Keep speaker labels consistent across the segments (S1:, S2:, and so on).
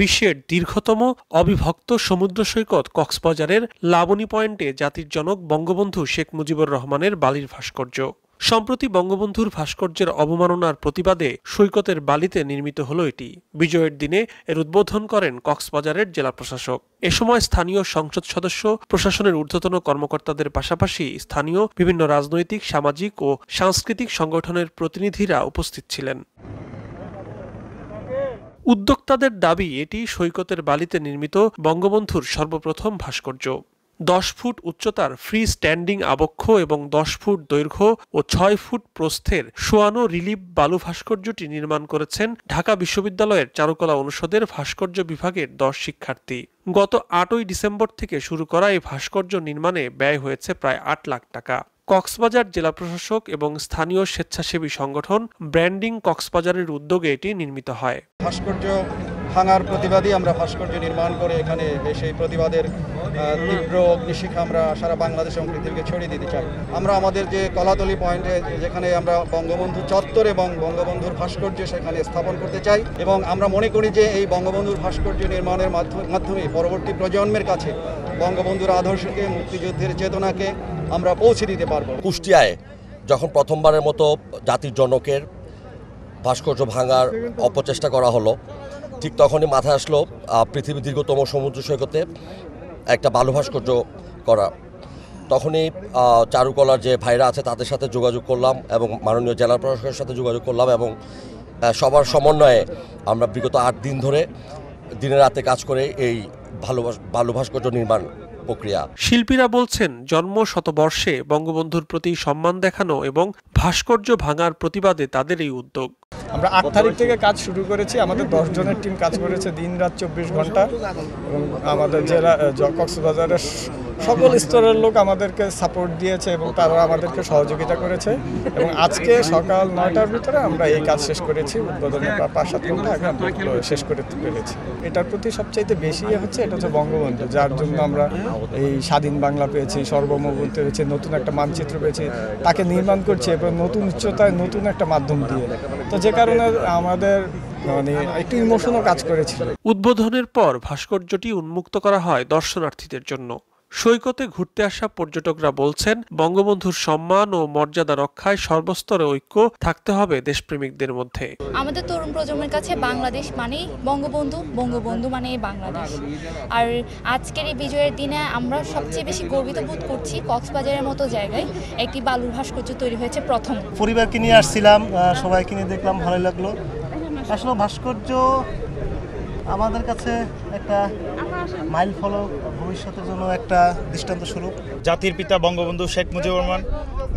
S1: বিশ্বের দীর্ঘতম অবিভক্ত সমুদ্র সৈকত কক্সবাজারের লাবণী পয়েন্টে জাতির জনক বঙ্গবন্ধু শেখ মুজিবুর রহমানের বালির ভাস্কর্য সম্প্রতি বঙ্গবন্ধুর ভাস্কর্যের অবমাননার প্রতিবাদে সৈকতের বালিতে নির্মিত হল এটি বিজয়ের দিনে এর উদ্বোধন করেন কক্সবাজারের জেলা প্রশাসক এ সময় স্থানীয় সংসদ সদস্য প্রশাসনের ঊর্ধ্বতন কর্মকর্তাদের পাশাপাশি স্থানীয় বিভিন্ন রাজনৈতিক সামাজিক ও সাংস্কৃতিক সংগঠনের প্রতিনিধিরা উপস্থিত ছিলেন উদ্যোক্তাদের দাবি এটি সৈকতের বালিতে নির্মিত বঙ্গবন্ধুর সর্বপ্রথম ভাস্কর্য দশ ফুট উচ্চতার ফ্রি স্ট্যান্ডিং আবক্ষ এবং দশ ফুট দৈর্ঘ্য ও ছয় ফুট প্রস্থের সোয়ানো রিলিফ বালু ভাস্কর্যটি নির্মাণ করেছেন ঢাকা বিশ্ববিদ্যালয়ের চারুকলা অনুষদের ভাস্কর্য বিভাগের দশ শিক্ষার্থী গত আটই ডিসেম্বর থেকে শুরু করা এই ভাস্কর্য নির্মাণে ব্যয় হয়েছে প্রায় আট লাখ টাকা কক্সবাজার জেলা প্রশাসক এবং স্থানীয় স্বেচ্ছাসেবী সংগঠন ব্র্যান্ডিং কক্সবাজারের উদ্যোগে এটি নির্মিত হয়
S2: ভাস্কর্য ভাঙার প্রতিবাদী আমরা ভাস্কর্য নির্মাণ করে এখানে সেই প্রতিবাদের তীব্র অগ্নিশিখা আমরা সারা বাংলাদেশ এবং পৃথিবীকে ছড়িয়ে দিতে চাই আমরা আমাদের যে কলাতলি পয়েন্টে যেখানে আমরা বঙ্গবন্ধু চত্বর এবং বঙ্গবন্ধুর ভাস্কর্য সেখানে স্থাপন করতে চাই এবং আমরা মনে করি যে এই বঙ্গবন্ধুর ভাস্কর্য নির্মাণের মাধ্যমে পরবর্তী প্রজন্মের কাছে বঙ্গবন্ধুর আদর্শকে মুক্তিযুদ্ধের চেতনাকে আমরা পৌঁছে দিতে পারব কুষ্টিয়ায় যখন প্রথমবারের মতো জাতির জনকের ভাস্কর্য ভাঙার অপচেষ্টা করা হলো ঠিক তখনই মাথায় আসলো পৃথিবীর দীর্ঘতম সমুদ্র সৈকতে একটা বালু ভাস্কর্য করা তখনই চারুকলার যে ভাইরা আছে তাদের সাথে যোগাযোগ করলাম এবং মাননীয় জেলা প্রশাসনের সাথে যোগাযোগ করলাম এবং সবার সমন্বয়ে আমরা বিগত আট দিন ধরে দিনে রাতে কাজ করে এই ভালো ভালো ভাস্কর্য নির্মাণ প্রক্রিয়া
S1: শিল্পীরা বলছেন জন্ম শতবর্ষে বঙ্গবন্ধুর প্রতি সম্মান দেখানো এবং ভাস্কর্য ভাঙার প্রতিবাদে তাদের এই উদ্যোগ আমরা আট তারিখ থেকে কাজ শুরু
S3: করেছি আমাদের দশ জনের টিম কাজ করেছে দিন রাত চব্বিশ ঘন্টা এবং আমাদের জেলা কক্সবাজারের সকল স্তরের লোক আমাদেরকে সাপোর্ট দিয়েছে এবং তারা আমাদেরকে সহযোগিতা করেছে এবং আজকে সকাল নয়টার ভিতরে আমরা এই কাজ শেষ করেছি উদ্বোধনের বা পাঁচ শেষ করে পেরেছি এটার প্রতি সবচাইতে বেশি ইয়ে হচ্ছে এটা হচ্ছে বঙ্গবন্ধু যার জন্য আমরা এই স্বাধীন বাংলা পেয়েছি সর্বমবুল পেয়েছি নতুন একটা মানচিত্র পেয়েছি তাকে নির্মাণ করছে এবং নতুন উচ্চতায় নতুন একটা মাধ্যম দিয়ে তো যে কারণে আমাদের মানে ইমোশনও কাজ করেছিল
S1: উদ্বোধনের পর ভাস্কর্যটি উন্মুক্ত করা হয় দর্শনার্থীদের জন্য সৈকতে ঘুরতে আসা পর্যটকরা বলছেন বঙ্গবন্ধুর সম্মান ও মর্যাদা রক্ষায় সর্বস্তরে ঐক্য থাকতে হবে দেশপ্রেমিকদের মধ্যে
S2: আমাদের তরুণ প্রজন্মের কাছে বাংলাদেশ মানেই বঙ্গবন্ধু বঙ্গবন্ধু মানেই বাংলাদেশ আর আজকের এই বিজয়ের দিনে আমরা সবচেয়ে বেশি গর্বিত বোধ করছি কক্সবাজারের মতো জায়গায় একটি বালুর ভাস্কর্য তৈরি হয়েছে প্রথম
S1: পরিবারকে নিয়ে আসছিলাম সবাইকে নিয়ে দেখলাম ভালো লাগলো আসলে ভাস্কর্য আমাদের কাছে একটা মাইল ফলো ভবিষ্যতের জন্য একটা দৃষ্টান্ত স্বরূপ
S3: জাতির পিতা বঙ্গবন্ধু শেখ মুজিবুর রহমান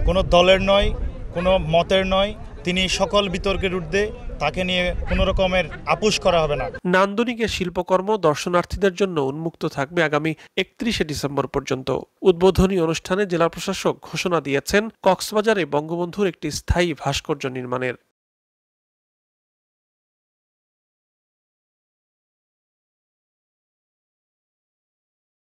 S3: কোনো দলের নয় কোনো মতের নয় তিনি সকল বিতর্কের ঊর্ধ্বে তাকে নিয়ে কোনো রকমের আপোষ করা হবে না
S1: নান্দনিকের শিল্পকর্ম দর্শনার্থীদের জন্য উন্মুক্ত থাকবে আগামী একত্রিশে ডিসেম্বর পর্যন্ত উদ্বোধনী অনুষ্ঠানে জেলা প্রশাসক ঘোষণা দিয়েছেন কক্সবাজারে বঙ্গবন্ধুর একটি স্থায়ী ভাস্কর্য নির্মাণের